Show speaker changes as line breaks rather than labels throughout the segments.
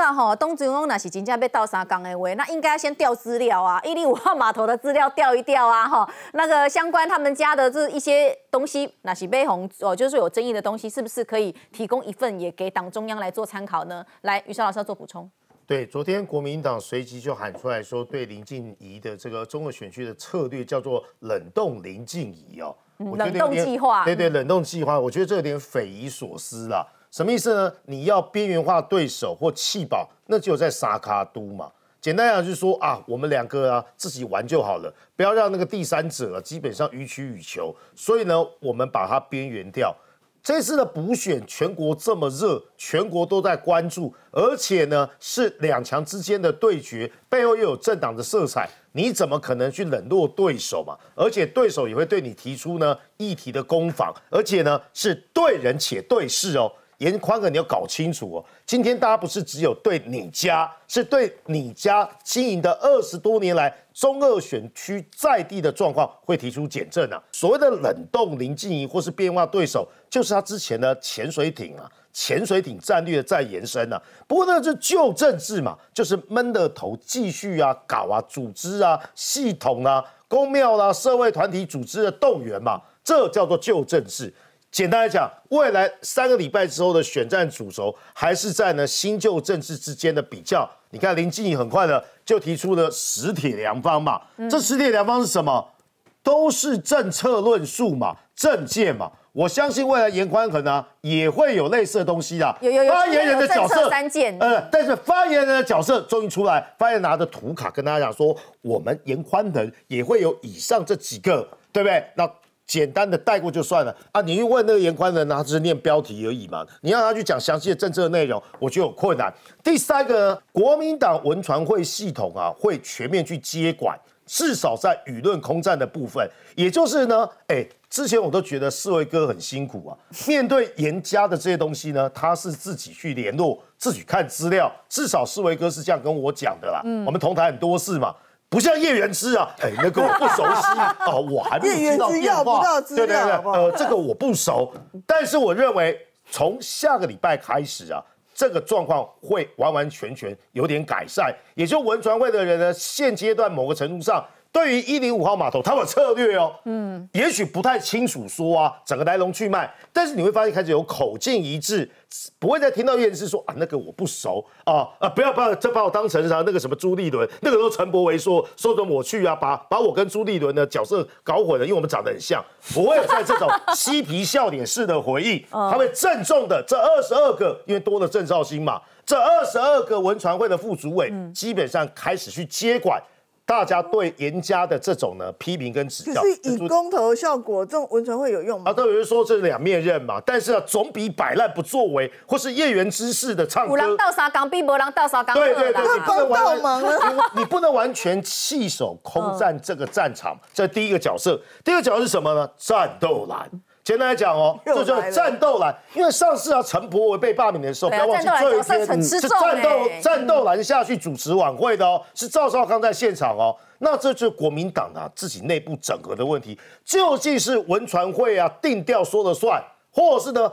那吼，党中央那是真正被倒三缸的话，那应该先调资料啊，一零五号码头的资料调一调啊，哈，那个相关他们家的这一些东西，那是被红哦，就是有争议的东西，是不是可以提供一份也给党中央来做参考呢？来，于少老师要做补充。对，昨天国民党随即就喊出来说，对林静怡的这个中和选区的策略叫做冷冻林静怡哦，冷冻计划。对对，冷冻计划，我觉得这有点匪夷所思了。什么意思呢？你要边缘化对手或弃保，那就在撒卡都嘛。简单讲就是说啊，我们两个啊自己玩就好了，不要让那个第三者啊基本上予取予求。所以呢，我们把它边缘掉。这次的补选全国这么热，全国都在关注，而且呢是两强之间的对决，背后又有政党的色彩，你怎么可能去冷落对手嘛？而且对手也会对你提出呢议题的攻防，而且呢是对人且对事哦。严宽哥，你要搞清楚哦。今天大家不是只有对你家，是对你家经营的二十多年来中二选区在地的状况会提出减震啊。所谓的冷冻林静怡或是变化对手，就是他之前的潜水艇啊，潜水艇战略的再延伸啊。不过那是旧政治嘛，就是闷的头继续啊搞啊组织啊系统啊公庙啦社会团体组织的动员嘛，这叫做旧政治。简单来讲，未来三个礼拜之后的选战主轴还是在呢新旧政治之间的比较。你看林静怡很快呢就提出了实铁良方嘛，这实铁良方是什么？都是政策论述嘛，政见嘛。我相信未来严宽能也会有类似的东西啊。有有有，发言人的角色三件。呃，但是发言人的角色终于出来，发人拿着图卡跟大家讲说，我们严宽能也会有以上这几个，对不对？那。简单的带过就算了啊！你去问那个严宽人，他只是念标题而已嘛。你让他去讲详细的政策内容，我觉得有困难。第三个呢，国民党文传会系统啊，会全面去接管，至少在舆论空战的部分，也就是呢，哎，之前我都觉得四维哥很辛苦啊，面对严加的这些东西呢，他是自己去联络、自己看资料，至少四维哥是这样跟我讲的啦。嗯，我们同台很多事嘛。不像叶元之啊，哎，那个我不熟悉啊，我还没知道电话。对对对，呃，这个我不熟，但是我认为从下个礼拜开始啊，这个状况会完完全全有点改善，也就文传会的人呢，现阶段某个程度上。对于一零五号码头，他们策略哦，嗯，也许不太清楚说啊，整个来龙去脉。但是你会发现开始有口径一致，不会再听到院士说啊，那个我不熟啊，啊，不要把这把我当成啥那个什么朱立伦，那个候陈柏维说说的我去啊，把把我跟朱立伦的角色搞混了，因为我们长得很像。不会在这种嬉皮笑脸式的回忆，他们郑重的，这二十二个因为多了郑兆兴嘛，这二十二个文传会的副主委，基本上开始去接管。大家对严家的这种呢批评跟指教，可是以公投效果，这种文全会有用吗？啊，都有人说这是两面刃嘛。但是呢，总比摆烂不作为或是叶缘之势的唱。五郎倒傻港，逼博郎倒傻港。对对对，你不能完，你不能完全弃守空战这个战场。这第一个角色，第二个角色是什么呢？战斗蓝。简单来讲哦，这就战斗蓝，因为上次啊陈伯文被罢免的时候，不要忘记一天是战斗战斗蓝下去主持晚会的哦，是赵少康在现场哦，那这就是国民党啊自己内部整合的问题，究竟是文传会啊定调说了算，或是呢？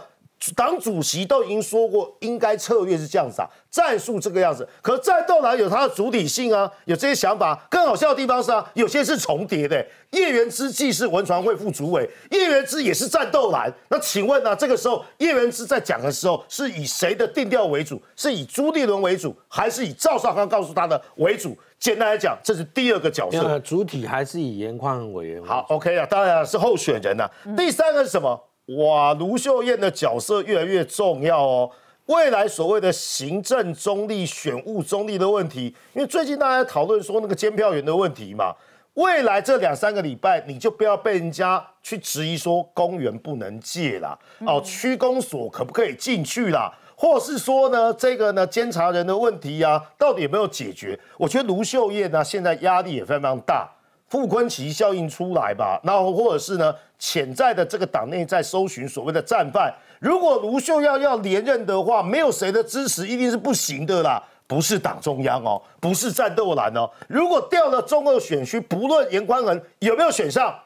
党主席都已经说过，应该策略是这样子，啊，战术这个样子。可战斗蓝有它的主体性啊，有这些想法。更好笑的地方是啊，有些是重叠的。叶元之既是文传会副主委，叶元之也是战斗蓝。那请问啊，这个时候叶元之在讲的时候，是以谁的定调为主？是以朱立伦为主，还是以赵少康告诉他的为主？简单来讲，这是第二个角色，主体还是以严宽委员。好，OK 啊，当然是候选人啊。第三个是什么？哇，卢秀燕的角色越来越重要哦。未来所谓的行政中立、选务中立的问题，因为最近大家讨论说那个监票员的问题嘛，未来这两三个礼拜，你就不要被人家去质疑说公园不能借啦，哦，区公所可不可以进去啦，或是说呢，这个呢监察人的问题呀，到底有没有解决？我觉得卢秀燕呢，现在压力也非常大。傅昆奇效应出来吧，那或者是呢？潜在的这个党内在搜寻所谓的战犯。如果卢秀要要连任的话，没有谁的支持一定是不行的啦。不是党中央哦，不是战斗蓝哦。如果掉了中二选区，不论严宽仁有没有选上，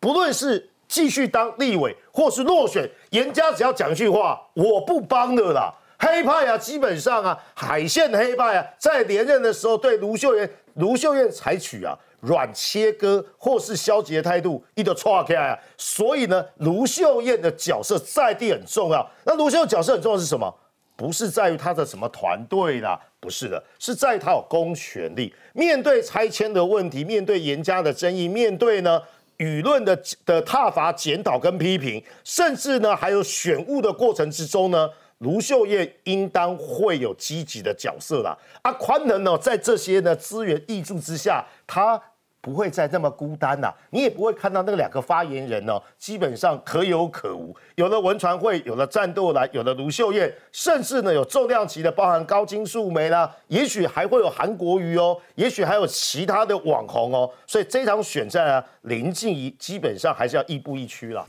不论是继续当立委或是落选，严家只要讲一句话，我不帮的啦。黑派啊，基本上啊，海线黑派啊，在连任的时候对卢秀燕，卢秀燕采取啊。软切割或是消极的态度，一刀戳下啊。所以呢，卢秀燕的角色在地很重要。那卢秀燕角色很重要是什么？不是在于她的什么团队啦，不是的，是在她有公权力。面对拆迁的问题，面对严家的争议，面对呢舆论的的挞伐、检讨跟批评，甚至呢还有选务的过程之中呢。卢秀燕应当会有积极的角色啦，阿宽能呢，在这些呢资源挹注之下，他不会再那么孤单啦。你也不会看到那两个发言人呢，基本上可有可无。有了文传会，有了战斗啦，有了卢秀燕，甚至呢有重量级的，包含高金素梅啦，也许还会有韩国瑜哦，也许还有其他的网红哦。所以这场选战啊，林静怡基本上还是要亦步亦趋啦。